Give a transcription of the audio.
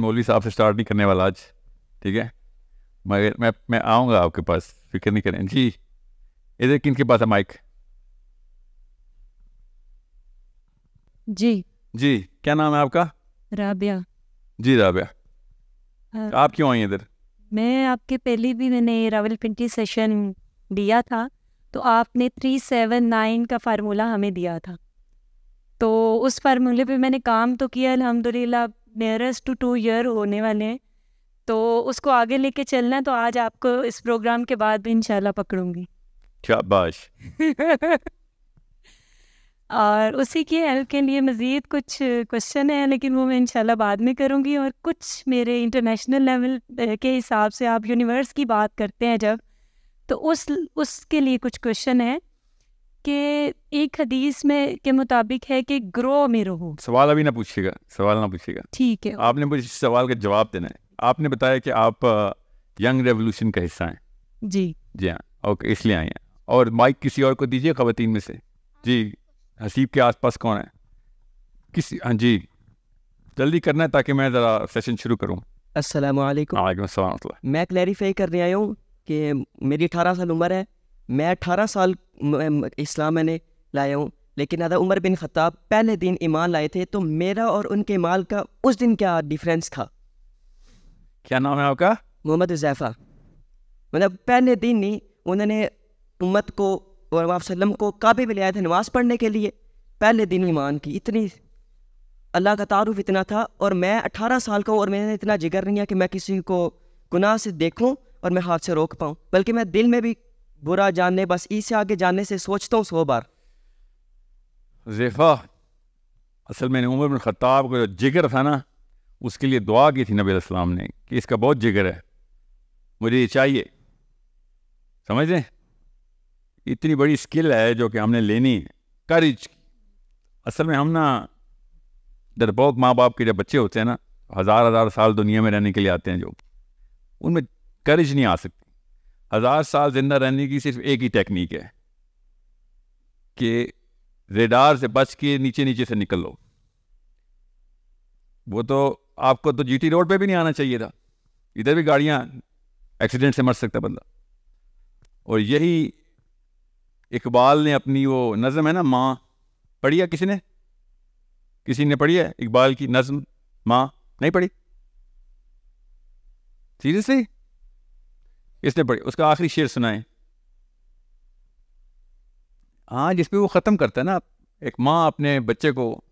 मौलवी साहब से स्टार्ट नहीं करने वाला आज ठीक है मगर मैं मैं आऊँगा आपके पास फिक्र नहीं करें जी इधर किन के पास है माइक जी जी क्या नाम है आपका राबिया जी राबिया आ, आप क्यों आई इधर मैं आपके पहले भी मैंने रावल पिंटी सेशन दिया था तो आपने थ्री सेवन नाइन का फार्मूला हमें दिया था तो उस फार्मूले पे मैंने काम तो किया अल्हम्दुलिल्लाह नियरेस्ट टू टू ईयर होने वाले हैं तो उसको आगे लेके चलना तो आज आपको इस प्रोग्राम के बाद भी इनशाला पकड़ूंगी शाबाश और उसी की हेल्प के लिए मज़ीद कुछ क्वेश्चन है लेकिन वो मैं इनशाला बाद में करूँगी और कुछ मेरे इंटरनेशनल लेवल के हिसाब से आप यूनिवर्स की बात करते हैं जब तो उस उसके लिए कुछ क्वेश्चन है कि एक हदीस में के मुताबिक है कि ग्रो में रहो सवाल अभी ना पूछिएगा सवाल ना पूछिएगा ठीक है आपने मुझे इस सवाल का जवाब देना है आपने बताया कि आप यंग रेवोल्यूशन का हिस्सा हैं जी जी हाँ ओके इसलिए आए हैं और माइक किसी और को दीजिए खातन में से जी हसीब के आसपास कौन है किसी हाँ जी जल्दी करना है ताकि मैं ज़रा सेशन शुरू करूँ असल मैं क्लैरिफाई करने आया हूँ कि मेरी अठारह साल उम्र है मैं अठारह साल इस्लाम मैंने लाया हूँ लेकिन अदा उमर बिन खताब पहले दिन ईमान लाए थे तो मेरा और उनके माल का उस दिन क्या डिफरेंस था क्या नाम है आपका मोहम्मद उजैफ़ा मतलब पहले दिन ही उन्होंने उम्मत को और वसलम को काबे में लाया था नमाज़ पढ़ने के लिए पहले दिन ईमान की इतनी अल्लाह का तारुफ इतना था और मैं अठारह साल का हूँ और मैंने इतना जिगर नहीं है कि मैं किसी को गुनाह से देखूँ और मैं हाथ से रोक पाऊँ बल्कि मैं दिल में भी बुरा जानने बस इसे आगे जानने से सोचता हूँ सो बार जेफा असल मैंने उमर बिन खत्ताब का जो जिगर था ना उसके लिए दुआ की थी नबी अलैहिस्सलाम ने कि इसका बहुत जिगर है मुझे ये चाहिए समझ रहे इतनी बड़ी स्किल है जो कि हमने लेनी है करिज की असल में हम ना डरपोक माँ बाप के जब बच्चे होते हैं ना हज़ार हज़ार साल दुनिया में रहने के लिए आते हैं जो उनमें करिज नहीं आ सकती हजार साल जिंदा रहने की सिर्फ एक ही टेक्निक है कि रेडार से बच के नीचे नीचे से निकल लो वो तो आपको तो जीटी रोड पे भी नहीं आना चाहिए था इधर भी गाड़ियां एक्सीडेंट से मर सकता बंदा और यही इकबाल ने अपनी वो नज़म है ना माँ पढ़ी है किसी ने किसी ने पढ़ी है इकबाल की नज़म माँ नहीं पढ़ी सीरियसली इसने पढ़ी उसका आखिरी शेर सुनाए हाँ जिसपे वो ख़त्म करता है ना एक माँ अपने बच्चे को